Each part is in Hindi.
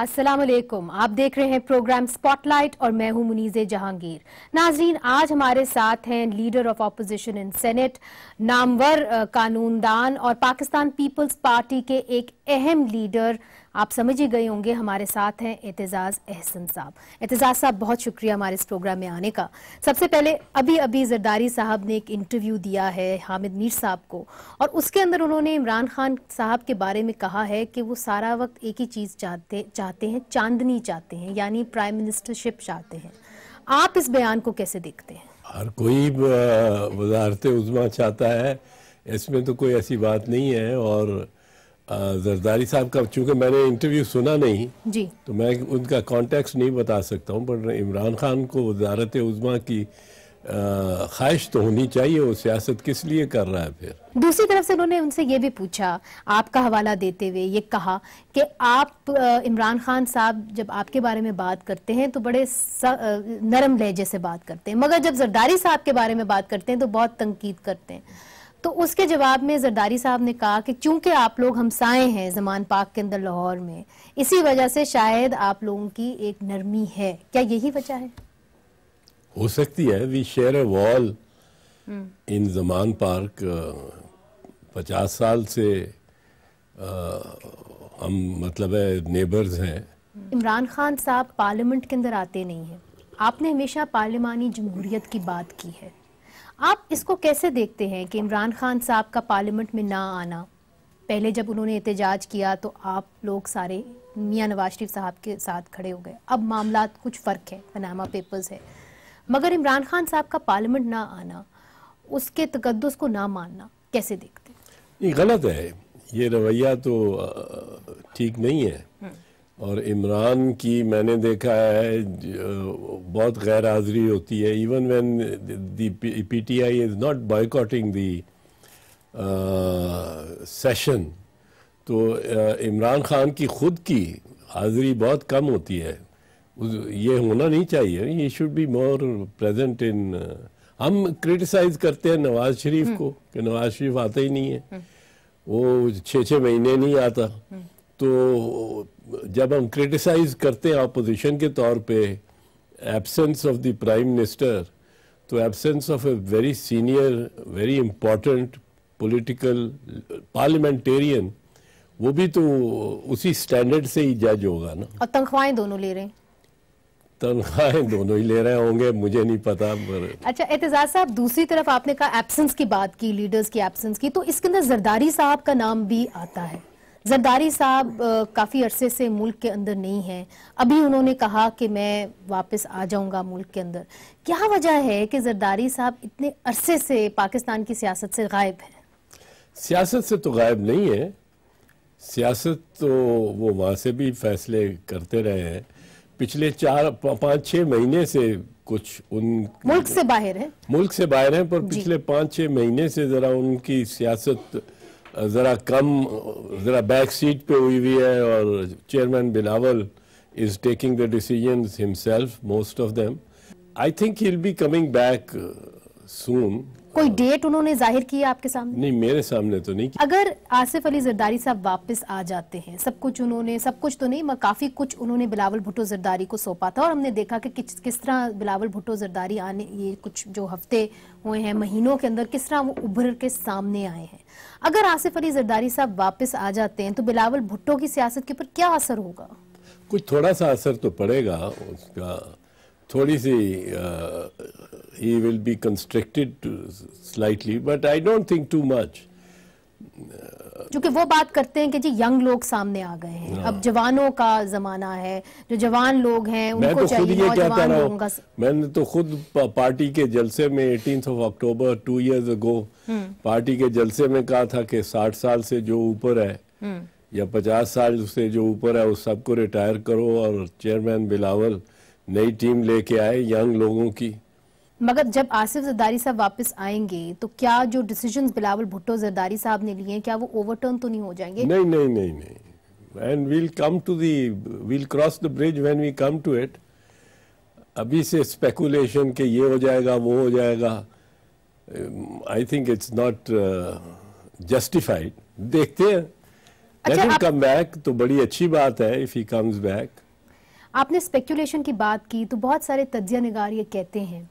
अस्सलाम वालेकुम आप देख रहे हैं प्रोग्राम स्पॉटलाइट और मैं हूं मुनीज जहांगीर नाजरीन आज हमारे साथ हैं leader of opposition in Senate नामवर कानूनदान और पाकिस्तान पीपल्स पार्टी के एक अहम लीडर आप समझ ही गए होंगे हमारे साथ हैं एतजाज एहसन साहब एतजाज साहब बहुत शुक्रिया हमारे इस प्रोग्राम में आने का सबसे पहले अभी अभी जरदारी साहब ने एक इंटरव्यू दिया है हामिद मीर साहब को और उसके अंदर उन्होंने इमरान खान साहब के बारे में कहा है कि वो सारा वक्त एक ही चीज़ चाहते चाहते हैं चांदनी चाहते हैं यानी प्राइम मिनिस्टरशिप चाहते हैं आप इस बयान को कैसे देखते हैं हर कोई वजारत उजमा चाहता है इसमें तो कोई ऐसी बात नहीं है और जरदारी साहब का चूंकि मैंने इंटरव्यू सुना नहीं जी तो मैं उनका कॉन्टेक्स्ट नहीं बता सकता हूँ पर इमरान खान को वजारत उजमा की ख्वाहिश तो होनी चाहिए वो सियासत किस लिए कर रहा है फिर दूसरी तरफ से उन्होंने उनसे ये भी पूछा आपका हवाला देते हुए ये कहा कि आप इमरान खान साहब जब आपके बारे में बात करते हैं तो बड़े नरम लहजे से बात करते हैं मगर जब जरदारी साहब के बारे में बात करते हैं तो बहुत तनकीद करते हैं तो उसके जवाब में जरदारी साहब ने कहा कि चूंकि आप लोग हमसाए हैं जमान पाक के अंदर लाहौर में इसी वजह से शायद आप लोगों की एक नरमी है क्या यही वजह है हो सकती है we share hmm. A wall in Zaman park पचास साल से आ, हम मतलब है नेबर्स हैं इमरान खान साहब पार्लियामेंट के अंदर आते नहीं हैं आपने हमेशा पार्लियामानी जमहूरियत की बात की है आप इसको कैसे देखते हैं कि इमरान खान साहब का पार्लियामेंट में ना आना पहले जब उन्होंने एहतजाज किया तो आप लोग सारे मियाँ नवाज शरीफ साहब के साथ खड़े हो गए अब मामला कुछ फ़र्क है पनामा पेपर्स है मगर इमरान खान साहब का पार्लियामेंट ना आना उसके तकदस को ना मानना कैसे देखते हैं ये गलत है ये रवैया तो ठीक नहीं है और इमरान की मैंने देखा है बहुत गैर हाजिरी होती है even when the P T I is not boycotting the session तो uh, इमरान खान की खुद की हाजिरी बहुत कम होती है ये होना नहीं चाहिए ये should be more present in हम क्रिटिसाइज करते हैं नवाज शरीफ हम्म। को कि नवाज शरीफ आता ही नहीं है हम्म। वो छः छः महीने नहीं आता हम्म। तो जब हम क्रिटिसाइज करते हैं अपोजिशन के तौर पे absence of the prime minister तो absence of a very senior very important political parliamentarian वो भी तो उसी स्टैंडर्ड से ही जज होगा ना और तनख्वाहें दोनों ले रहे हैं तनख्वाहें दोनों ही ले रहे होंगे मुझे नहीं पता पर अच्छा एतजाज साहब दूसरी तरफ आपने कहा एब्सेंस की बात की लीडर्स की एब्सेंस की तो इसके अंदर जरदारी साहब का नाम भी आता है जरदारी साहब काफ़ी अरसे से मुल्क के अंदर नहीं हैं अभी उन्होंने कहा कि मैं वापस आ जाऊंगा मुल्क के अंदर क्या वजह है कि जरदारी साहब इतने अरसे से पाकिस्तान की सियासत से गायब है सियासत से तो गायब नहीं है सियासत तो वो वहाँ से भी फैसले करते रहे हैं पिछले चार पाँच छः महीने से कुछ उन मुल्क से बाहर है मुल्क से बाहर हैं पर पिछले पाँच छः महीने से ज़रा उनकी सियासत ذرا کم ذرا بیک سیٹ پہ ہوئی بھی ہے اور chairman Bilawal is taking the decisions himself most of them I think he'll be coming back uh, soon कोई डेट उन्होंने जाहिर की आपके सामने नहीं मेरे सामने तो नहीं अगर आसिफ अली जरदारी साहब वापस आ जाते हैं सब कुछ उन्होंने सब कुछ तो नहीं मगर काफी कुछ उन्होंने बिलावल भुट्टो जरदारी को सौंपा था और हमने देखा कि किस किस तरह बिलावल भुट्टो जरदारी आने ये कुछ जो हफ्ते हुए हैं महीनों के अंदर किस तरह वो उभर के सामने आए हैं अगर आसिफ अली जरदारी साहब वापस आ जाते हैं तो बिलावल भुट्टो की सियासत के ऊपर क्या असर होगा कुछ थोड़ा सा असर तो पड़ेगा उसका थोड़ी सी he will be constricted to slightly, but I don't think too much. क्योंकि वो बात करते हैं कि जी यंग लोग सामने आ गए हैं हाँ। अब जवानों का जमाना है जो जवान लोग हैं उनको मैं तो खुद ये कहता रहा मैंने तो खुद पार्टी के जलसे में 18 of October two years ago party के जलसे में कहा था कि 60 साल से जो ऊपर है हम्म। या 50 साल से जो ऊपर है उस सबको रिटायर करो और चेयरमैन बिलावल नई टीम लेके आए यंग लोगों की मगर जब आसिफ जरदारी साहब वापस आएंगे तो क्या जो डिसीजन बिलावल भुट्टो जरदारी साहब ने लिए क्या वो ओवरटर्न तो नहीं हो जाएंगे नहीं नहीं नहीं नहीं and we'll come to the we'll cross the bridge when we come to it अभी से स्पेकुलेशन के ये हो जाएगा वो हो जाएगा I think it's not justified देखते हैं अच्छा, आप... कम बैक तो बड़ी अच्छी बात है इफ ही कम्स बैक आपने स्पेकुलेशन की बात की तो बहुत सारे तजिया निगार ये कहते हैं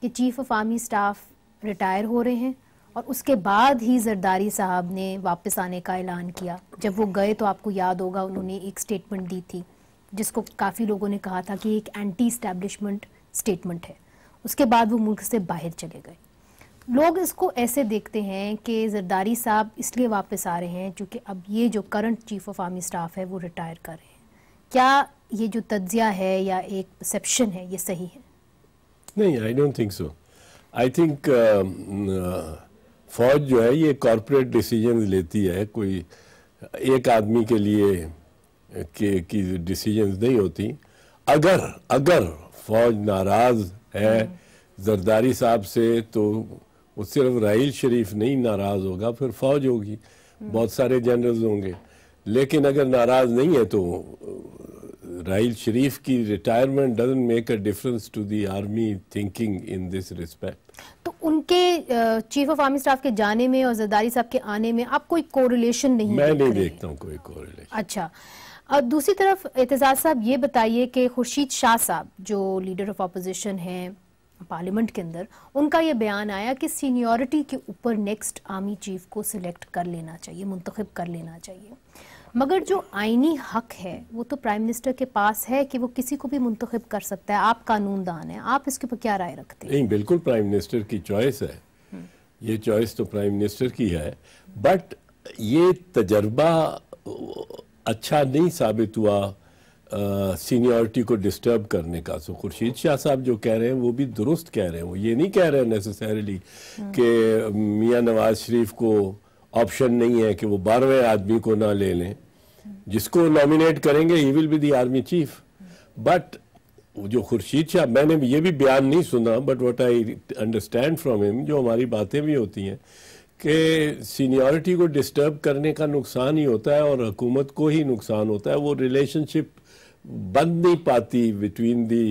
कि chief of army staff retire हो रहे हैं और उसके बाद ही जरदारी साहब ने वापस आने का ऐलान किया जब वो गए तो आपको याद होगा उन्होंने एक स्टेटमेंट दी थी जिसको काफ़ी लोगों ने कहा था कि एक एंटी इस्टेब्लिशमेंट स्टेटमेंट है उसके बाद वो मुल्क से बाहर चले गए लोग इसको ऐसे देखते हैं कि जरदारी साहब इसलिए वापस आ रहे हैं क्योंकि अब ये जो current chief of army staff है वो रिटायर कर रहे हैं क्या ये जो तज्जिया है या एक परसेप्शन है ये सही है नहीं I don't think so I think फौज जो है ये कॉरपोरेट डिसीजन लेती है कोई एक आदमी के लिए के की डिसीजन नहीं होती अगर अगर फौज नाराज है हम्म। जरदारी साहब से तो वो सिर्फ राहील शरीफ नहीं नाराज होगा फिर फौज होगी हम्म। बहुत सारे जनरल्स होंगे लेकिन अगर नाराज नहीं है तो राहल शरीफ की retirement doesn't make a difference to the army thinking in this respect तो उनके चीफ ऑफ आर्मी स्टाफ के जाने में और जरदारी साहब के आने में आप कोई कोरिलेशन नहीं मैं नहीं देखता हूँ कोई कोरिलेशन अच्छा और दूसरी तरफ एतजाज साहब ये बताइए कि खुर्शीद शाह साहब जो लीडर ऑफ अपोजिशन है पार्लियामेंट के अंदर उनका यह बयान आया कि सीनियोरिटी के ऊपर नेक्स्ट आर्मी चीफ को सिलेक्ट कर लेना चाहिए मुंतखब कर लेना चाहिए मगर जो आइनी हक है वो तो प्राइम मिनिस्टर के पास है कि वो किसी को भी मुंतखब कर सकता है आप कानून दान है आप इसके ऊपर क्या राय रखते हैं नहीं बिल्कुल प्राइम मिनिस्टर की चॉइस है हम्म। ये चॉइस तो प्राइम मिनिस्टर की है बट ये तजर्बा अच्छा नहीं साबित हुआ सीनियरिटी को डिस्टर्ब करने का सो खुर्शीद शाह साहब जो कह रहे हैं वो भी दुरुस्त कह रहे हैं वो ये नहीं कह रहे हैं हम्म। नेसेसरली कि मियाँ नवाज शरीफ को ऑप्शन नहीं है कि वो बारहवें आदमी को ना ले लें जिसको नॉमिनेट करेंगे he will be the army chief but जो खुर्शीद शाह मैंने ये भी बयान नहीं सुना but what I understand from him जो हमारी बातें भी होती हैं कि सीनियरिटी को डिस्टर्ब करने का नुकसान ही होता है और हुकूमत को ही नुकसान होता है वो रिलेशनशिप बन नहीं पाती between the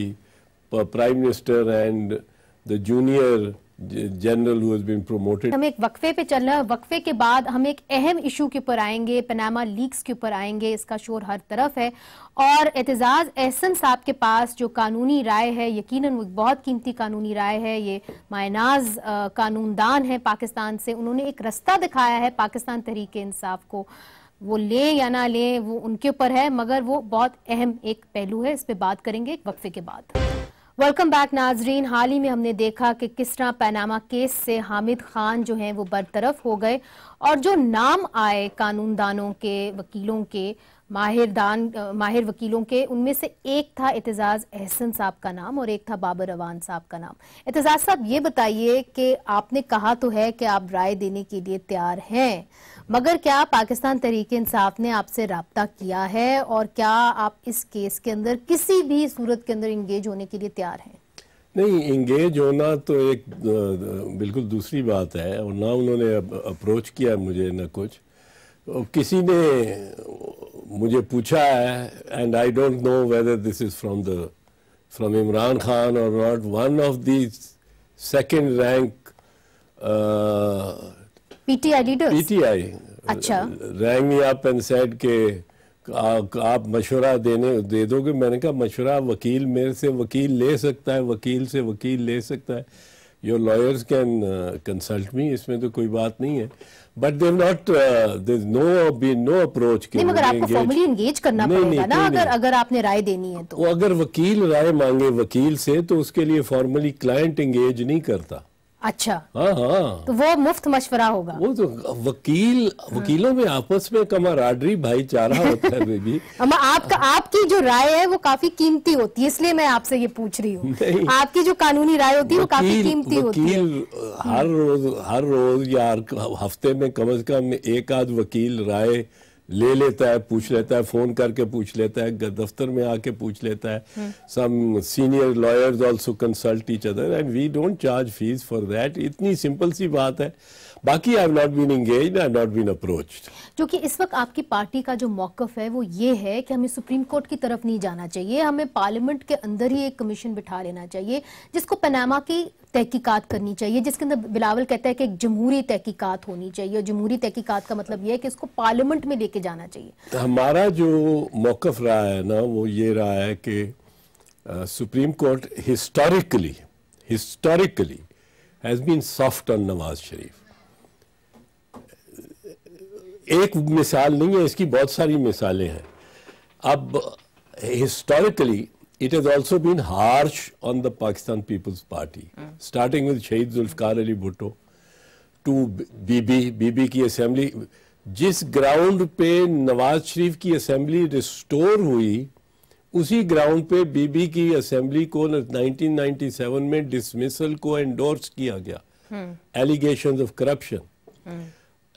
prime minister and the junior general promoted हम एक वक्फे पे चल रहे हैं वक्फे के बाद हम एक अहम इशू के ऊपर आएंगे पनामा लीक्स के ऊपर आएंगे इसका शोर हर तरफ है और एतजाज़ एहसन साहब के पास जो कानूनी राय है यकीनन वो बहुत कीमती कानूनी राय है ये मायनाज कानूनदान है पाकिस्तान से उन्होंने एक रास्ता दिखाया है पाकिस्तान तहरीक इंसाफ को वो लें या ना लें वो उनके ऊपर है मगर वो बहुत अहम एक पहलू है इस पर बात करेंगे एक वक्फे के बाद वेलकम बैक नाजरीन हाल ही में हमने देखा कि किस तरह पैनामा केस से हामिद खान जो हैं वो बरतरफ हो गए और जो नाम आए कानूनदानों के वकीलों के माहिर दान माहिर वकीलों के उनमें से एक था एतजाज़ अहसन साहब का नाम और एक था बाबर अवान साहब का नाम एतजाज़ साहब ये बताइए कि आपने कहा तो है कि आप राय देने के लिए तैयार हैं मगर क्या पाकिस्तान तहरीक इंसाफ ने आपसे रबता किया है और क्या आप इस केस के अंदर किसी भी सूरत के अंदर इंगेज होने के लिए तैयार हैं नहीं इंगेज होना तो एक बिल्कुल दूसरी बात है और ना उन्होंने अप्रोच किया मुझे ना कुछ किसी ने मुझे पूछा है and I don't know whether this is from the from Imran Khan और not one of the second rank PTI leaders PTI अच्छा रैंग मी एंड सेड के आप मशवरा देने दे दोगे मैंने कहा मशवरा वकील मेरे से वकील ले सकता है वकील से वकील ले सकता है your lawyers can consult me इसमें तो कोई बात नहीं है but they've not there no be no approach के मगर आपको करना नहीं, पड़ेगा ना अगर अगर आपने राय देनी है तो वो अगर वकील राय मांगे वकील से तो उसके लिए फॉर्मली क्लाइंट इंगेज नहीं करता अच्छा हाँ हाँ तो वो मुफ्त मशवरा होगा वो तो वकील वकीलों में आपस में कमराडरी भाईचारा होता है बेबी अम्मा आपका आपकी जो राय है वो काफी कीमती होती है इसलिए मैं आपसे ये पूछ रही हूँ आपकी जो कानूनी राय होती है वो काफी कीमती होती है हर हम्म। रोज हर रोज या हफ्ते में कम अज कम एक आध वकील राय ले लेता है पूछ लेता है फोन करके पूछ लेता है दफ्तर में आके पूछ लेता है some senior lawyers also consult each other and we don't charge fees for that इतनी सिंपल सी बात है बाकी I not been engage I not been approach जो कि इस वक्त आपकी पार्टी का जो मौकफ है वो ये है कि हमें सुप्रीम कोर्ट की तरफ नहीं जाना चाहिए हमें पार्लियामेंट के अंदर ही एक कमीशन बिठा लेना चाहिए जिसको पनामा की तहकीकात करनी चाहिए जिसके अंदर बिलावल कहता है कि एक जमहूरी तहकीकात होनी चाहिए और जमहूरी तहकीकात का मतलब यह है कि इसको पार्लियामेंट में लेके जाना चाहिए तो हमारा जो मौकफ रहा है ना वो ये रहा है कि Supreme Court historically historically has been soft on Nawaz Sharif एक मिसाल नहीं है इसकी बहुत सारी मिसालें हैं अब historically it is also been harsh on the Pakistan Peoples Party starting with Shaheed Zulfikar Ali Bhutto to Bibi Bibi की असेंबली जिस ग्राउंड पे नवाज शरीफ की असेंबली रिस्टोर हुई उसी ग्राउंड पे बीबी की असेंबली को 1997 में डिसमिसल को एंडोर्स किया गया एलिगेशन ऑफ करप्शन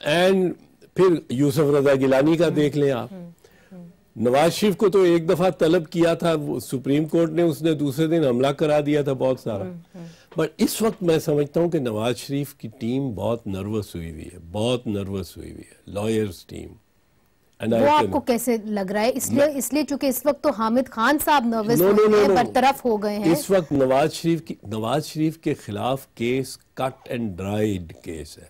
एंड फिर यूसुफ रजा गिलानी का देख लें आप हम्म, हम्म, हम्म। नवाज शरीफ को तो एक दफा तलब किया था सुप्रीम कोर्ट ने उसने दूसरे दिन हमला करा दिया था बहुत सारा बट इस वक्त मैं समझता हूँ कि नवाज शरीफ की टीम बहुत नर्वस हुई हुई है बहुत नर्वस हुई हुई है लॉयर्स टीम वो आपको कैसे लग रहा है इसलिए इसलिए चूंकि इस वक्त तो हामिद खान साहब नर्वस नो, नो, बरतरफ हो गए हैं इस वक्त नवाज शरीफ की नवाज शरीफ के खिलाफ case cut and dried case है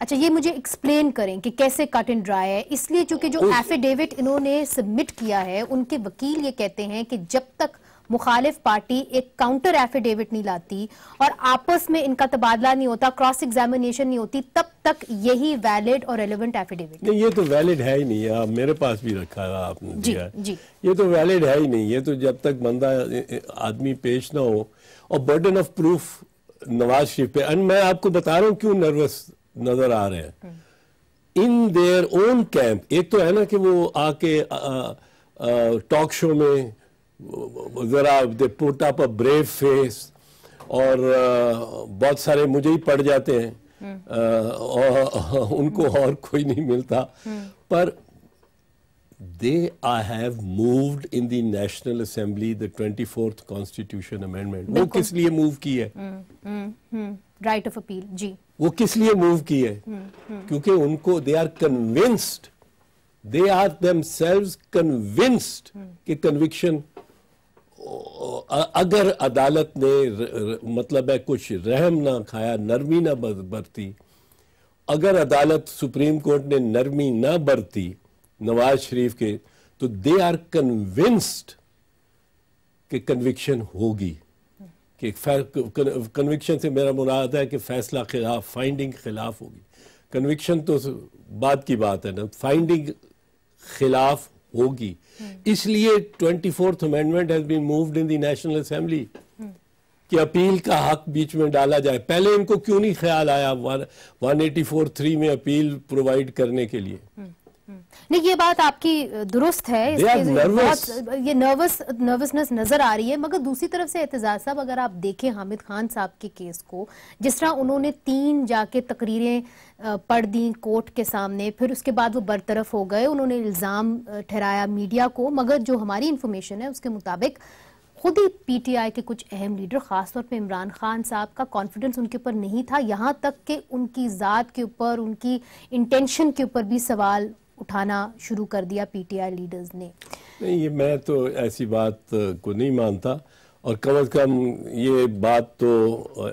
अच्छा ये मुझे एक्सप्लेन करें कि कैसे कट एंड ड्राई है इसलिए चूंकि जो एफिडेविट इन्होंने सबमिट किया है उनके वकील ये कहते हैं कि जब तक मुखालिफ पार्टी एक काउंटर एफिडेविट नहीं लाती और आपस में इनका तबादला नहीं होता क्रॉस एग्जामिनेशन नहीं होती तब तक यही वैलिड और रेलिवेंट एफिडेविट ये तो वैलिड है ही नहीं आप मेरे पास भी रखा है आपने जी, दिया जी ये तो वैलिड है ही नहीं ये तो जब तक बंदा आदमी पेश ना हो और burden of proof Nawaz Sharif पे एंड मैं आपको बता रहा हूँ क्यों नर्वस नजर आ रहे हैं इन देयर ओन कैंप एक तो है ना कि वो आके टॉक शो में जरा they put up a brave face और बहुत सारे मुझे ही पड़ जाते हैं हम्म। और उनको और कोई नहीं मिलता हम्म। पर they I have moved in the National Assembly the 24th Constitution Amendment. वो किस लिए मूव की है राइट ऑफ अपील जी वो किस लिए मूव की है हम्म, हम्म। क्योंकि उनको they are convinced they are selves convinced कि कन्विक्शन अगर अदालत ने र, र, मतलब है कुछ रहम ना खाया नरमी ना बरती अगर अदालत सुप्रीम कोर्ट ने नरमी ना बरती नवाज शरीफ के तो दे आर कन्विंस्ड कि कन्विक्शन होगी कि कन्विक्शन से मेरा मुराद है कि फैसला खिलाफ फाइंडिंग खिलाफ होगी कन्विक्शन तो बाद की बात है ना फाइंडिंग खिलाफ होगी इसलिए twenty fourth amendment has been moved in the National Assembly कि अपील का हक बीच में डाला जाए पहले इनको क्यों नहीं ख्याल आया वन एटी फोर थ्री में अपील प्रोवाइड करने के लिए हम्म। नहीं ये बात आपकी दुरुस्त है बहुत ये नर्वस नर्वसनेस नजर आ रही है मगर दूसरी तरफ से एहतजाज साहब अगर आप देखें हामिद खान साहब के केस को जिस तरह उन्होंने तीन जाके तकरीरें पढ़ दी कोर्ट के सामने फिर उसके बाद वो बरतरफ हो गए उन्होंने इल्ज़ाम ठहराया मीडिया को मगर जो हमारी इंफॉर्मेशन है उसके मुताबिक खुद ही पीटीआई के कुछ अहम लीडर खासतौर पर इमरान खान साहब का कॉन्फिडेंस उनके ऊपर नहीं था यहाँ तक कि उनकी ज़ात के ऊपर उनकी इंटेंशन के ऊपर भी सवाल उठाना शुरू कर दिया पीटीआई लीडर्स ने नहीं ये मैं तो ऐसी बात को नहीं मानता और कम अज कम ये बात तो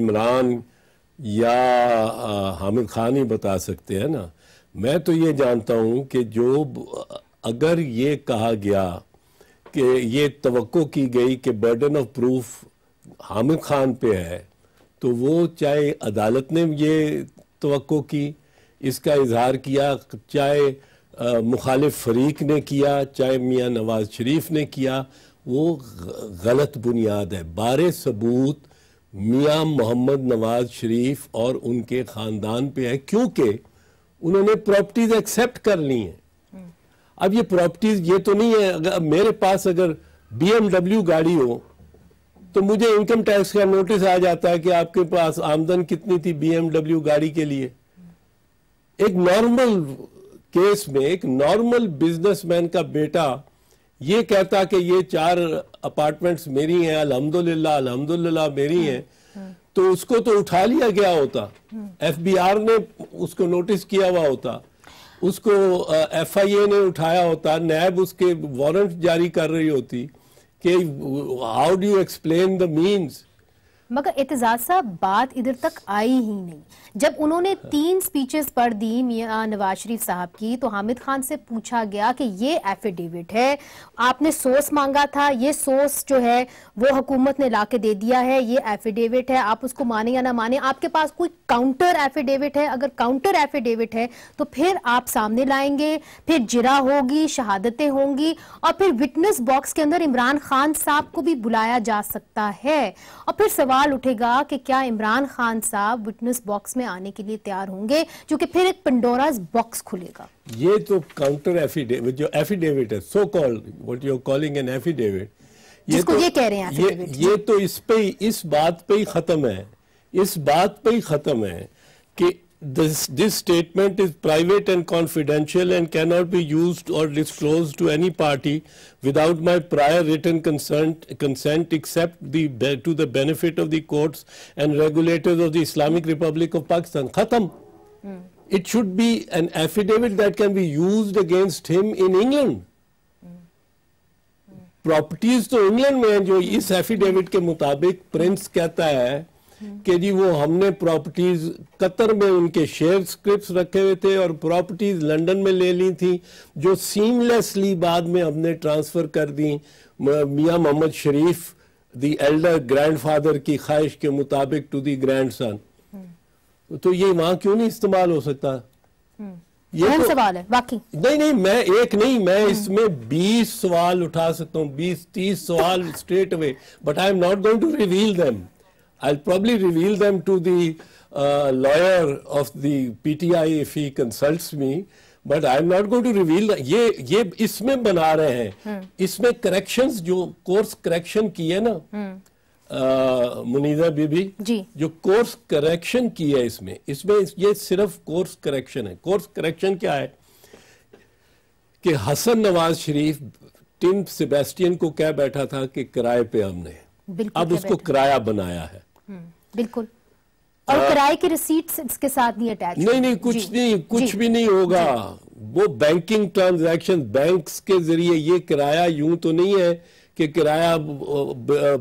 इमरान या हामिद खान ही बता सकते हैं ना मैं तो ये जानता हूँ कि जो अगर ये कहा गया कि ये तो की गई कि burden of proof Hamid Khan पे है तो वो चाहे अदालत ने ये तो की इसका इजहार किया चाहे मुखालिफ फरीक ने किया चाहे मियाँ नवाज शरीफ ने किया वो गलत बुनियाद है बार सबूत मियाँ मोहम्मद नवाज शरीफ और उनके ख़ानदान पे है क्योंकि उन्होंने प्रॉपर्टीज एक्सेप्ट कर ली हैं हम्म। अब ये प्रॉपर्टीज ये तो नहीं है अगर मेरे पास अगर बीएमडब्ल्यू गाड़ी हो तो मुझे इनकम टैक्स का नोटिस आ जाता है कि आपके पास आमदन कितनी थी बीएमडब्ल्यू गाड़ी के लिए एक नॉर्मल केस में एक नॉर्मल बिजनेसमैन का बेटा ये कहता कि ये चार अपार्टमेंट्स मेरी हैं अल्हम्दुलिल्लाह अल्हम्दुलिल्लाह मेरी हम्म, हैं हम्म। तो उसको तो उठा लिया गया होता हम्म। एफबीआर ने उसको नोटिस किया हुआ होता उसको एफआईए ने उठाया होता नैब उसके वारंट जारी कर रही होती कि how do explain the means मगर एतजाज साहब बात इधर तक आई ही नहीं जब उन्होंने तीन स्पीचेस पढ़ दी मियाँ नवाज शरीफ साहब की तो हामिद खान से पूछा गया कि ये एफिडेविट है आपने सोर्स मांगा था ये सोर्स जो है वो हुकूमत ने ला के दे दिया है ये एफिडेविट है आप उसको माने या ना माने आपके पास कोई काउंटर एफिडेविट है अगर काउंटर एफिडेविट है तो फिर आप सामने लाएंगे फिर जिरा होगी शहादतें होंगी और फिर विटनेस बॉक्स के अंदर इमरान खान साहब को भी बुलाया जा सकता है और फिर सवाल सवाल उठेगा कि क्या इमरान खान साहब विटनेस बॉक्स में आने के लिए तैयार होंगे जो कि फिर एक पंडोरा बॉक्स खुलेगा ये तो काउंटर एफिडेविट जो एफिडेविट है so called what you are calling an affidavit ये तो, ये कह रहे हैं ये, ये तो इस पे इस बात पे ही खत्म है इस बात पे ही खत्म है कि this, this statement is private and confidential and cannot be used or disclosed to any party without my prior written consent, consent except the, to the benefit of the courts and regulators of the Islamic Republic of Pakistan. Khatam. Mm. It should be an affidavit that can be used against him in England. Hmm. Hmm. Properties to England may enjoy. इस affidavit के prince प्रिंस कहता है कि जी वो हमने प्रॉपर्टीज कतर में उनके शेयर स्क्रिप्ट रखे हुए थे और प्रॉपर्टीज लंदन में ले ली थी जो सीमलेसली बाद में हमने ट्रांसफर कर दी मियाँ Mohammad Sharif the elder grandfather की ख्वाहिश के मुताबिक टू दी ग्रैंडसन तो ये वहां क्यों नहीं इस्तेमाल हो सकता ये हम्म। तो, सवाल है बाकी नहीं नहीं मैं एक नहीं मैं हम्म। इसमें बीस सवाल उठा सकता हूँ बीस तीस सवाल straight away but I am not going to reveal them I'll probably reveal them to the uh, lawyer of the PTI if he consults me. But I am not to to reveal ये ये इसमें बना रहे हैं इसमें corrections जो कोर्स करेक्शन की है ना मुनीदा बीबी जो कोर्स करेक्शन की है इसमें इसमें ये सिर्फ कोर्स करेक्शन है कोर्स करेक्शन क्या है कि हसन नवाज शरीफ टिम सेबेस्टियन को कह बैठा था कि किराए पे हमने अब उसको किराया बनाया है हम्म, बिल्कुल और हाँ। किराए की रिसीट इसके साथ नहीं अटैच नहीं नहीं कुछ नहीं कुछ भी नहीं होगा वो बैंकिंग ट्रांजैक्शन बैंक्स के जरिए ये किराया यूं तो नहीं है कि किराया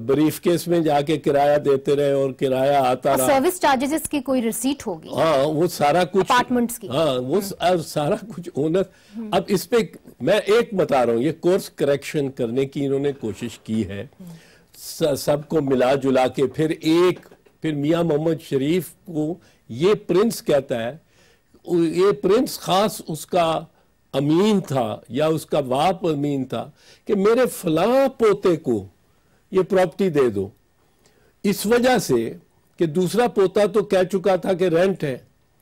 ब्रीफ केस में जाके किराया देते रहे और किराया आता रहा सर्विस चार्जेस की कोई रिसीट होगी हाँ वो सारा कुछ अपार्टमेंट्स की हाँ वो हम्म। सारा कुछ ओनर हम्म। अब इस पे मैं एक बता रहा हूँ ये कोर्स करेक्शन करने की इन्होंने कोशिश की है सबको मिला जुला के फिर एक फिर मियाँ मोहम्मद शरीफ को ये प्रिंस कहता है ये प्रिंस खास उसका अमीन था या उसका बाप अमीन था कि मेरे फला पोते को ये प्रॉपर्टी दे दो इस वजह से कि दूसरा पोता तो कह चुका था कि रेंट है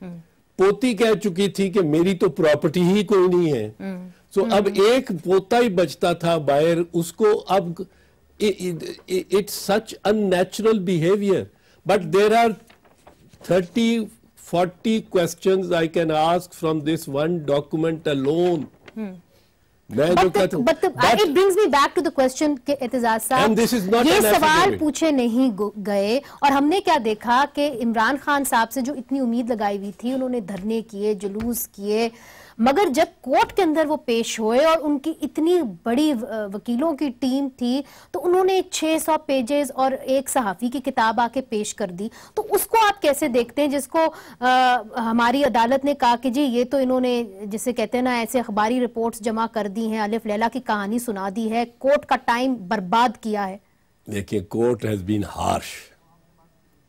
हम्म। पोती कह चुकी थी कि मेरी तो प्रॉपर्टी ही कोई नहीं है सो हम्म। तो so अब हम्म। एक पोता ही बचता था बाहर उसको अब it, it, it's such unnatural behavior. But there are 30, 40 questions I can ask from this one document alone. Hmm. but the, but, the, but, but it brings me back to the question के एतजाज साहब ये सवाल पूछे नहीं गए और हमने क्या देखा कि इमरान खान साहब से जो इतनी उम्मीद लगाई हुई थी उन्होंने धरने किए जुलूस किए मगर जब कोर्ट के अंदर वो पेश हुए और उनकी इतनी बड़ी वकीलों की टीम थी तो उन्होंने 600 पेजेस और एक सहाफ़ी की किताब आके पेश कर दी तो उसको आप कैसे देखते हैं जिसको आ, हमारी अदालत ने कहा कि जी ये तो इन्होंने जिसे कहते हैं ना ऐसे अखबारी रिपोर्ट्स जमा कर दी हैं अलिफ लैला की कहानी सुना दी है कोर्ट का टाइम बर्बाद किया है देखिए कोर्ट हैज़ बीन हार्श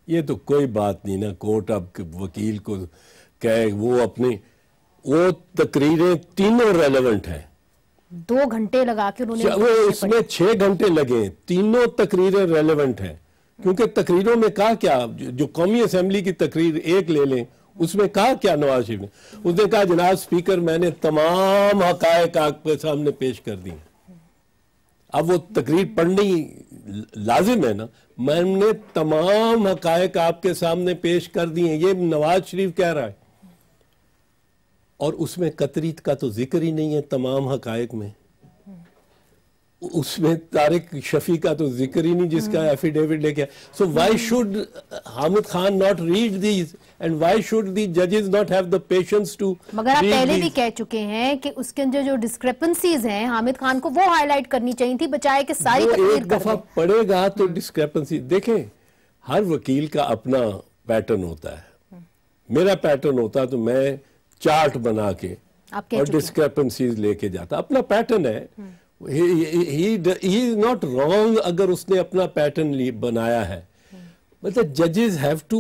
ये तो कोई बात नहीं ना कोर्ट अब वकील को कहे वो अपने वो तकरीरें तीनों रेलेवेंट हैं दो घंटे लगा के उन्होंने वो इसमें छह घंटे लगे तीनों तकरीरें रेलेवेंट हैं क्योंकि तकरीरों में कहा क्या जो कौमी असम्बली की तकरीर एक ले लें उसमें कहा क्या नवाज शरीफ ने उसने कहा जनाब स्पीकर मैंने तमाम हकायक आपके सामने पेश कर दी अब वो तकरीर पढ़नी लाजिम है ना मैंने तमाम हकायक आपके सामने पेश कर दिए ये नवाज शरीफ कह रहा है और उसमें कतरीत का तो जिक्र ही नहीं है तमाम हकायक में उसमें तारिक शफी का तो जिक्र ही नहीं जिसका एफिडेविट हम्म। लेके so why should Hamid Khan not read these and why should the जजेस not have the patience to मगर आप पहले these. भी कह चुके हैं कि उसके अंदर जो डिस्क्रेपेंसीज हैं हामिद खान को वो हाईलाइट करनी चाहिए थी बचाए कि सारी एक दफा पड़ेगा तो डिस्क्रेपेंसी देखें हर वकील का अपना पैटर्न होता है हम्म। मेरा पैटर्न होता तो मैं चार्ट बना के और डिस्क्रेपेंसीज लेके जाता अपना पैटर्न है ही इज नॉट रॉन्ग अगर उसने अपना पैटर्न बनाया है मतलब जजेस have to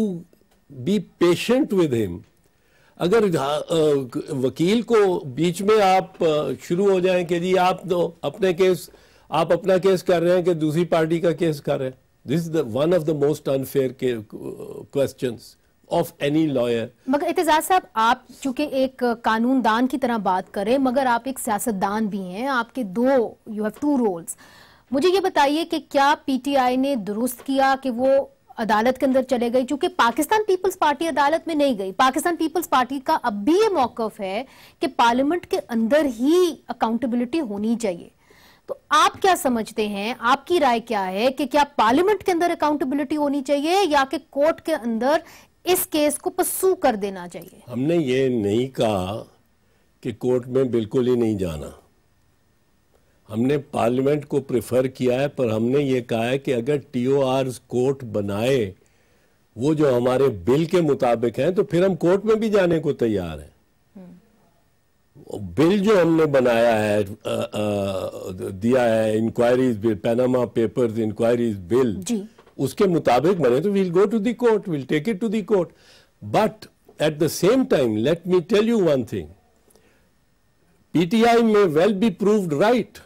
be patient with him अगर हाँ, वकील को बीच में आप शुरू हो जाएं कि जी आप तो अपने केस आप अपना केस कर रहे हैं कि दूसरी पार्टी का केस कर रहे हैं this is one of the most unfair questions of any lawyer मगर एतजाज साहब आप चूंकि एक कानून दान की तरह बात करें मगर आप एक सियासतदान भी हैं आपके दो यू हैव टू रोल्स मुझे ये बताइए कि क्या पीटीआई ने दुरुस्त किया कि वो अदालत के अंदर चले गए क्योंकि पाकिस्तान पीपल्स पार्टी अदालत में नहीं गई पाकिस्तान पीपल्स पार्टी का अब भी ये मौकफ है कि पार्लियामेंट के अंदर ही अकाउंटेबिलिटी होनी चाहिए तो आप क्या समझते हैं आपकी राय क्या है कि क्या पार्लियामेंट के अंदर अकाउंटेबिलिटी होनी चाहिए या कि कोर्ट के अंदर इस केस को पसू कर देना चाहिए हमने ये नहीं कहा कि कोर्ट में बिल्कुल ही नहीं जाना हमने पार्लियामेंट को प्रेफर किया है पर हमने ये कहा है कि अगर टी ओ आर कोर्ट बनाए वो जो हमारे बिल के मुताबिक हैं तो फिर हम कोर्ट में भी जाने को तैयार हैं बिल जो हमने बनाया है आ, आ, दिया है inquiries bill Panama papers inquiries bill जी उसके मुताबिक बने तो we'll go to the court will take it to the court but at the same time let me tell you one thing PTI may well be proved right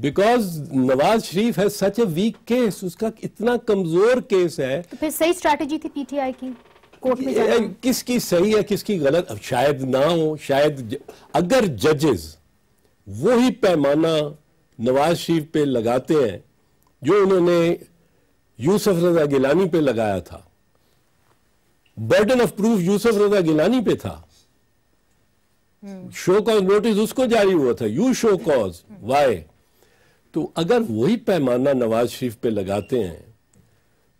because Nawaz Sharif है सच ए वीक केस उसका इतना कमजोर केस है तो फिर सही स्ट्रैटेजी थी पीटीआई की कोर्ट में eh, किसकी सही है किसकी गलत अब शायद ना हो शायद ज, अगर जजेस वो ही पैमाना नवाज शरीफ पे लगाते हैं जो उन्होंने यूसुफ रजा गिलानी पे लगाया था burden of proof Yousuf Raza Gilani पे था शो कॉज नोटिस उसको जारी हुआ था यू शो कॉज वाई तो अगर वही पैमाना नवाज शरीफ पे लगाते हैं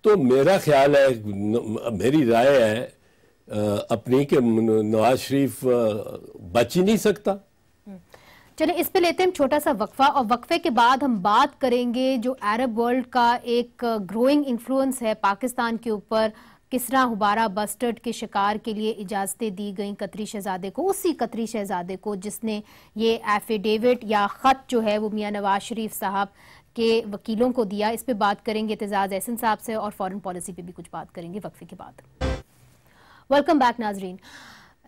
तो मेरा ख्याल है मेरी राय है अपनी कि नवाज शरीफ बच ही नहीं सकता चलिए इस पे लेते हैं हम छोटा सा वक्फा और वक्फे के बाद हम बात करेंगे जो अरब वर्ल्ड का एक ग्रोइंग इन्फ्लुएंस है पाकिस्तान के ऊपर किसरा हुबारा बस्टर्ड के शिकार के लिए इजाज़तें दी गई कतरी शहजादे को उसी कतरी शहजादे को जिसने ये एफिडेविट या ख़त जो है वो मियाँ नवाज शरीफ साहब के वकीलों को दिया इस पर बात करेंगे एतजाज़ एहसन साहब से और फॉरेन पॉलिसी पे भी कुछ बात करेंगे वक्फे के बाद वेलकम बैक नाजरीन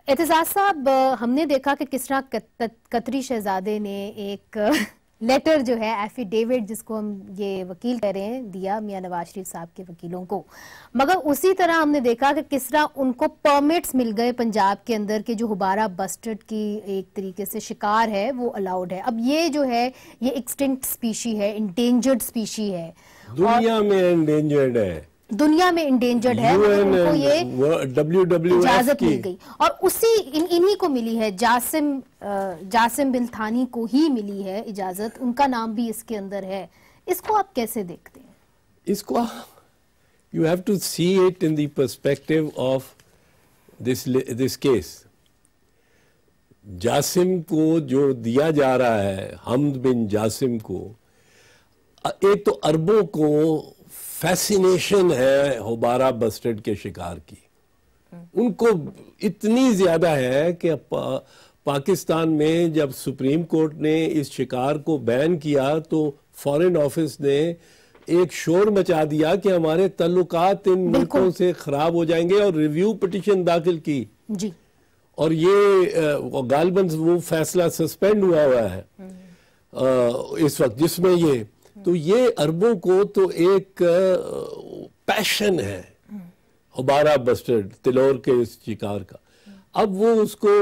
एतजाज साहब हमने देखा कि किस तरह कतरी शहजादे ने एक लेटर जो है एफिडेविट जिसको हम ये वकील कह रहे हैं दिया मियाँ नवाज शरीफ साहब के वकीलों को मगर उसी तरह हमने देखा कि किस तरह उनको परमिट्स मिल गए पंजाब के अंदर के जो हुबारा बस्टर्ड की एक तरीके से शिकार है वो अलाउड है अब ये जो है ये एक्सटिंक्ट स्पीशी है इंडेंजर्ड स्पीशी है दुनिया में इंडेंजर्ड है दुनिया में इंडेंजर्ड है उनको ये इजाजत मिल गई और उसी इन इन्हीं को मिली है जासिम जासिम बिन थानी को ही मिली है इजाजत उनका नाम भी इसके अंदर है इसको आप कैसे देखते हैं इसको you have to see it in perspective of this this case Jasim को जो दिया जा रहा है हमद बिन जासिम को एक तो अरबों को फैसिनेशन है होबारा बस्टर्ड के शिकार की उनको इतनी ज्यादा है कि पा, पाकिस्तान में जब सुप्रीम कोर्ट ने इस शिकार को बैन किया तो फॉरेन ऑफिस ने एक शोर मचा दिया कि हमारे तल्लुकात इन मुल्कों से खराब हो जाएंगे और रिव्यू पिटिशन दाखिल की जी और ये गालबंद वो फैसला सस्पेंड हुआ हुआ है आ, इस वक्त जिसमें ये तो ये अरबों को तो एक पैशन है हमारा बस्टर्ड तिलौर के इस शिकार का अब वो उसको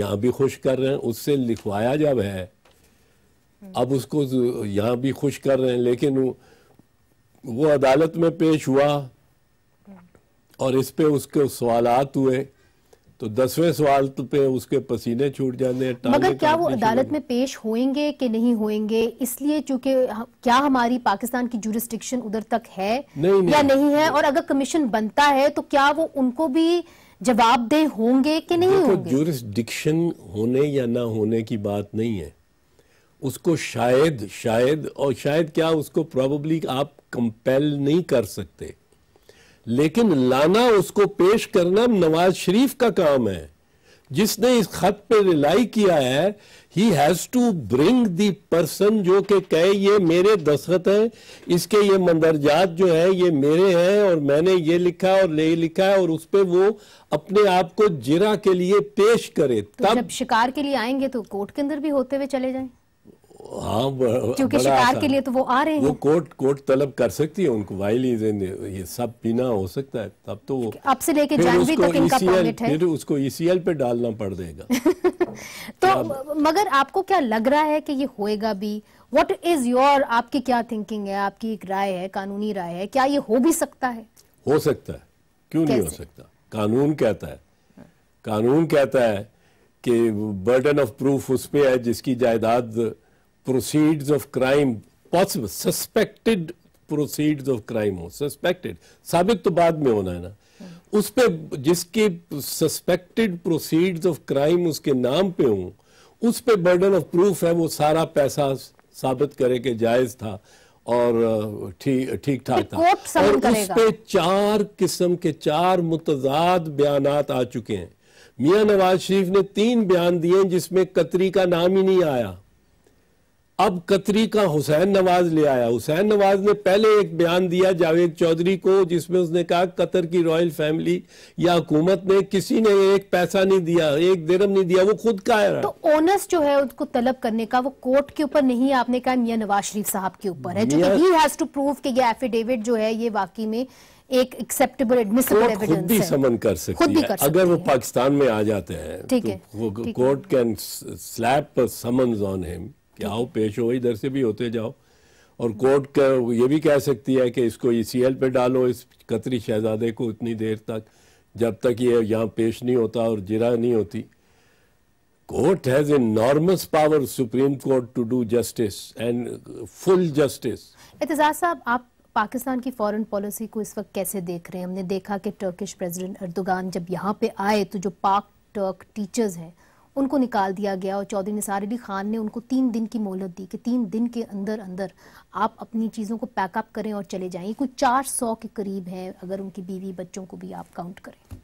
यहाँ भी खुश कर रहे हैं उससे लिखवाया जब है अब उसको यहाँ भी खुश कर रहे हैं लेकिन वो अदालत में पेश हुआ और इस पे उसके सवाल हुए तो दसवें सवाल तो पे उसके पसीने छूट जाने मगर क्या वो अदालत में पेश होएंगे कि नहीं होएंगे इसलिए चूंकि क्या हमारी पाकिस्तान की जुरिस्टिक्शन उधर तक है नहीं, नहीं, या नहीं है और अगर कमीशन बनता है तो क्या वो उनको भी जवाबदेह होंगे कि नहीं होंगे जुरिस्टिक्शन होने या ना होने की बात नहीं है उसको शायद शायद और शायद क्या उसको प्रॉबली आप कंपेल नहीं कर सकते लेकिन लाना उसको पेश करना नवाज शरीफ का काम है जिसने इस खत पे रिलाई किया है he has to bring the person जो कि कहे ये मेरे दस्खत हैं इसके ये मंदरजात जो है ये मेरे हैं और मैंने ये लिखा और ले लिखा है और उस पर वो अपने आप को जिरा के लिए पेश करे तो तब जब शिकार के लिए आएंगे तो कोर्ट के अंदर भी होते हुए चले जाए हाँ क्योंकि शिकार के लिए तो वो आ रहे हैं वो कोर्ट कोर्ट तलब कर सकती है उनको वाइलीज ये सब पीना हो सकता है तब तो वो अब से लेके जनवरी तक इनका परमिट e है फिर उसको ईसीएल e पे डालना पड़ देगा तो मगर आपको क्या लग रहा है कि ये होएगा भी व्हाट इज योर आपकी क्या थिंकिंग है आपकी एक राय है कानूनी राय है क्या ये हो भी सकता है हो सकता है क्यों नहीं हो सकता कानून कहता है कानून कहता है कि बर्डन ऑफ प्रूफ उस पर है जिसकी जायदाद proceeds of crime possible suspected proceeds of crime हो suspected साबित तो बाद में होना है ना उस पर जिसके सस्पेक्टेड प्रोसीड्स ऑफ क्राइम उसके नाम पे हों उस पर बर्डन ऑफ प्रूफ है वो सारा पैसा साबित करे के जायज था और ठीक ठीक ठाक था और उस पर चार किस्म के चार मुतजाद बयान आ चुके हैं मियां नवाज शरीफ ने तीन बयान दिए जिसमें कतरी का नाम ही नहीं आया अब कतरी का हुसैन नवाज ले आया हुसैन नवाज ने पहले एक बयान दिया जावेद चौधरी को जिसमें उसने कहा कतर की रॉयल फैमिली या हुकूमत ने किसी ने एक पैसा नहीं दिया एक दिरम नहीं दिया वो खुद का है तो ओनस जो है उसको तलब करने का वो कोर्ट के ऊपर नहीं आपने कहा मियाँ नवाज शरीफ साहब के ऊपर है जो ही हैज टू प्रूव कि ये एफिडेविट जो है ये वाकई में एक एक्सेप्टेबल एडमिसिबल एविडेंस खुद भी समन कर सकती खुद भी कर है अगर वो पाकिस्तान में आ जाते हैं ठीक तो है court can slap summons on him कि आओ पेश हो इधर से भी होते जाओ और कोर्ट का ये भी कह सकती है कि इसको ई सी एल पर डालो इस कतरी शहजादे को इतनी देर तक जब तक ये यहाँ पेश नहीं होता और जिरा नहीं होती court has enormous power supreme court to do justice and full justice Aitzaz sahab आप पाकिस्तान की फॉरेन पॉलिसी को इस वक्त कैसे देख रहे हैं हमने देखा कि टर्किश प्रेसिडेंट अर्दोगान जब यहाँ पे आए तो जो पाक टर्क टीचर्स हैं उनको निकाल दिया गया और चौधरी निसार अली खान ने उनको तीन दिन की मोहलत दी कि तीन दिन के अंदर अंदर आप अपनी चीज़ों को पैकअप करें और चले जाएं कोई चार सौ के करीब हैं अगर उनकी बीवी बच्चों को भी आप काउंट करें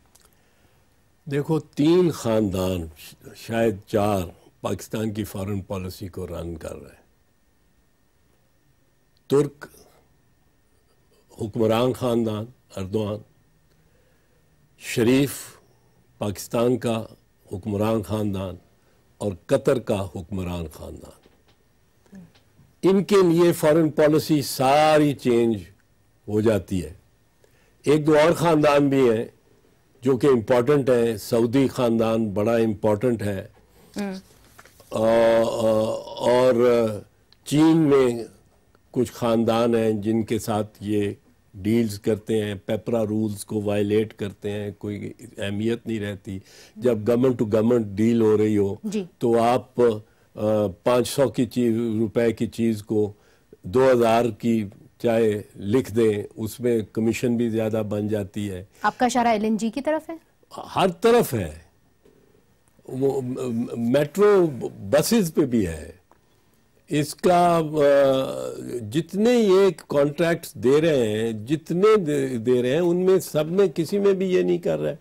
देखो तीन ख़ानदान शायद चार पाकिस्तान की फॉरेन पॉलिसी को रन कर रहे हैं तुर्क हुक्मरान ख़ानदान अरदान शरीफ पाकिस्तान का हुक्मरान ख़ानदान और कतर का हुक्मरान ख़ानदान इनके लिए फॉरेन पॉलिसी सारी चेंज हो जाती है एक दो और ख़ानदान भी हैं जो कि इम्पॉर्टेंट हैं सऊदी ख़ानदान बड़ा इम्पॉर्टेंट है और चीन में कुछ ख़ानदान हैं जिनके साथ ये डील्स करते हैं पेपरा रूल्स को वायलेट करते हैं कोई अहमियत नहीं रहती जब गवर्नमेंट टू गवर्नमेंट डील हो रही हो तो आप पाँच सौ की चीज रुपए की चीज़ को दो हज़ार की चाहे लिख दें उसमें कमीशन भी ज़्यादा बन जाती है आपका इशारा एल की तरफ है हर तरफ है वो मेट्रो बसेस पे भी है इसका जितने ये कॉन्ट्रैक्ट्स दे रहे हैं जितने दे, रहे हैं उनमें सब में किसी में भी ये नहीं कर रहा है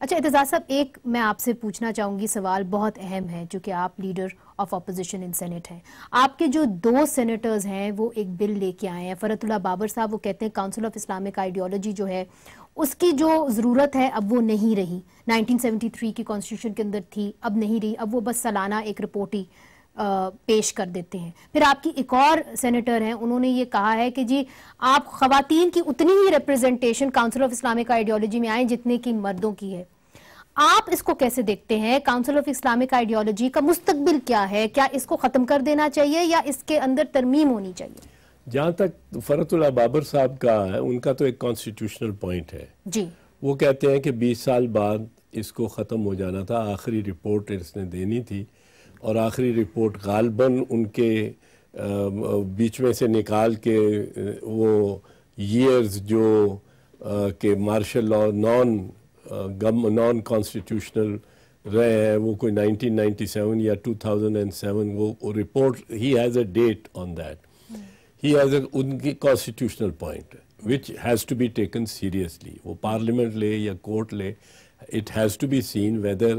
अच्छा एतजाज साहब एक मैं आपसे पूछना चाहूंगी सवाल बहुत अहम है क्योंकि आप leader of opposition in Senate हैं आपके जो दो सेनेटर्स हैं वो एक बिल लेके आए हैं फ़रतुल्ला बाबर साहब वो कहते हैं काउंसिल ऑफ इस्लामिक आइडियोलॉजी जो है उसकी जो ज़रूरत है अब वो नहीं रही 1973 की कॉन्स्टिट्यूशन के अंदर थी अब नहीं रही अब वो बस सालाना एक रिपोर्ट ही पेश कर देते हैं फिर आपकी एक और सेनेटर हैं उन्होंने ये कहा है कि जी आप खातन की उतनी ही representation council of Islamic ideology में आए जितने की मर्दों की है आप इसको कैसे देखते हैं काउंसिल ऑफ इस्लामिक आइडियोलॉजी का मुस्तबिल क्या है क्या इसको ख़त्म कर देना चाहिए या इसके अंदर तरमीम होनी चाहिए जहाँ तक फ़रतुल्ला बाबर साहब का है उनका तो एक कॉन्स्टिट्यूशनल पॉइंट है जी वो कहते हैं कि 20 साल बाद इसको ख़त्म हो जाना था आखिरी रिपोर्ट इसने देनी थी और आखिरी रिपोर्ट गालबन उनके बीच में से निकाल के वो ईयर्स जो के मार्शल लॉ नॉन गम नॉन कॉन्स्टिट्यूशनल रहे हैं वो कोई 1997 या 2007 वो, वो रिपोर्ट ही has a date on that he has a उनकी constitutional point which has to be taken seriously वो पार्लियामेंट ले या कोर्ट ले it has to be seen whether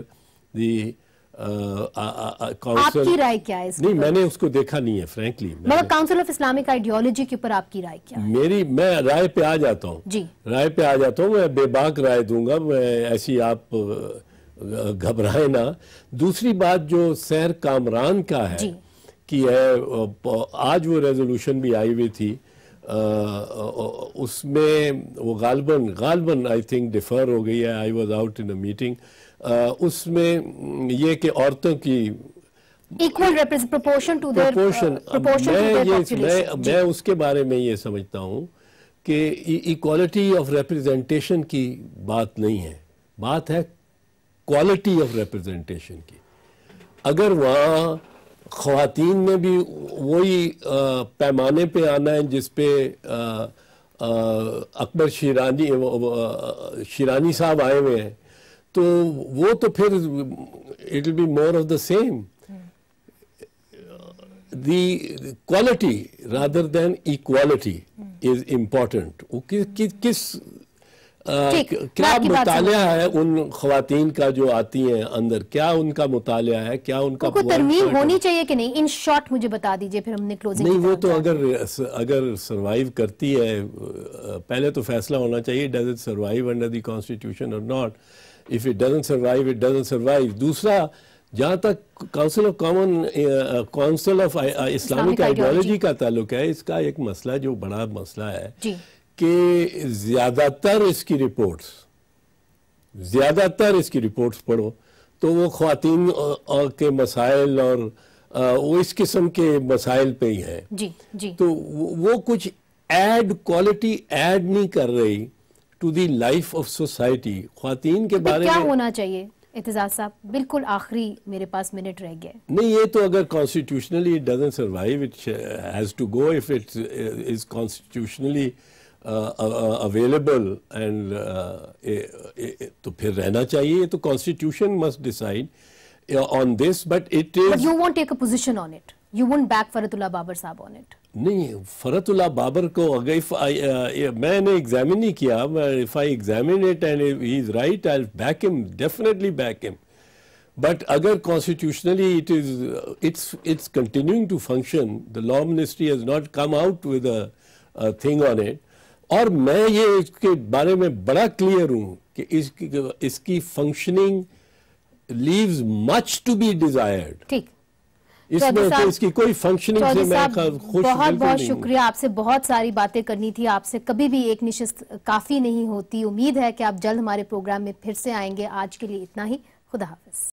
the आपकी राय क्या है नहीं मैंने उसको देखा नहीं है फ्रेंकली मतलब काउंसिल ऑफ इस्लामिक आइडियोलॉजी के ऊपर आपकी राय क्या है? मेरी मैं राय पे आ जाता हूँ जी राय पे आ जाता हूँ मैं बेबाक राय दूंगा मैं ऐसी आप घबराए ना दूसरी बात जो सैर कामरान का है कि है आज वो रेजोल्यूशन भी आई हुई थी उसमें वो गालबन गालबन आई थिंक डिफर हो गई है I was out in a meeting उसमें ये कि औरतों की इक्वल प्रोपोर्शन टू प्रोपोर्शन मैं ये मैं मैं उसके बारे में ये समझता हूँ कि इक्वालिटी ऑफ रिप्रेजेंटेशन की बात नहीं है बात है क्वालिटी ऑफ रिप्रेजेंटेशन की अगर वहाँ खातन में भी वही पैमाने पे आना है जिस पे आ, आ, अकबर शिरानी शिरानी साहब आए हुए हैं तो वो तो फिर it will be more of the same the quality rather than equality is important वो कि, कि, किस क्या मुताल है उन खातन का जो आती हैं अंदर क्या उनका मुताल है क्या उनका तरमीम होनी चाहिए कि नहीं इन शॉर्ट मुझे बता दीजिए फिर हमने क्लोजिंग नहीं वो तो अगर अगर सरवाइव करती है पहले तो फैसला होना चाहिए does it survive under the constitution और not if it doesn't survive it doesn't survive दूसरा जहाँ तक council of common council of Islamic ideology का ताल्लुक है इसका एक मसला जो बड़ा मसला है कि ज़्यादातर इसकी रिपोर्ट्स ज़्यादातर इसकी रिपोर्ट्स पढ़ो तो वो खातन के मसाइल और वो इस किस्म के मसाइल पे ही हैं जी जी तो वो कुछ एड क्वालिटी एड नहीं कर रही to the life of society खातन के तो बारे में क्या होना चाहिए एतजाज साहब बिल्कुल आखिरी मेरे पास मिनट रह गए नहीं ये तो अगर constitutionally it doesn't survive it has to go if it is constitutionally available and तो फिर रहना चाहिए तो constitution must decide on this but it is you won't take a position on it you won't back Farhatullah Babar sahab on it नहीं फरतुल्ला बाबर को अगर इफ आई uh, मैंने एग्जामिन नहीं किया if I examine it and he is right I back him definitely back him but अगर constitutionally it is it's it's continuing to function the law ministry has not come out with a thing on it और मैं ये इसके बारे में बड़ा क्लियर हूं कि इसकी इसकी functioning leaves much to be desired ठीक तो इसमें तो इसकी कोई फंक्शनिंग तो से मैं खुश बहुत बहुत शुक्रिया आपसे बहुत सारी बातें करनी थी आपसे कभी भी एक निश्चित काफी नहीं होती उम्मीद है कि आप जल्द हमारे प्रोग्राम में फिर से आएंगे आज के लिए इतना ही खुदा हाफिज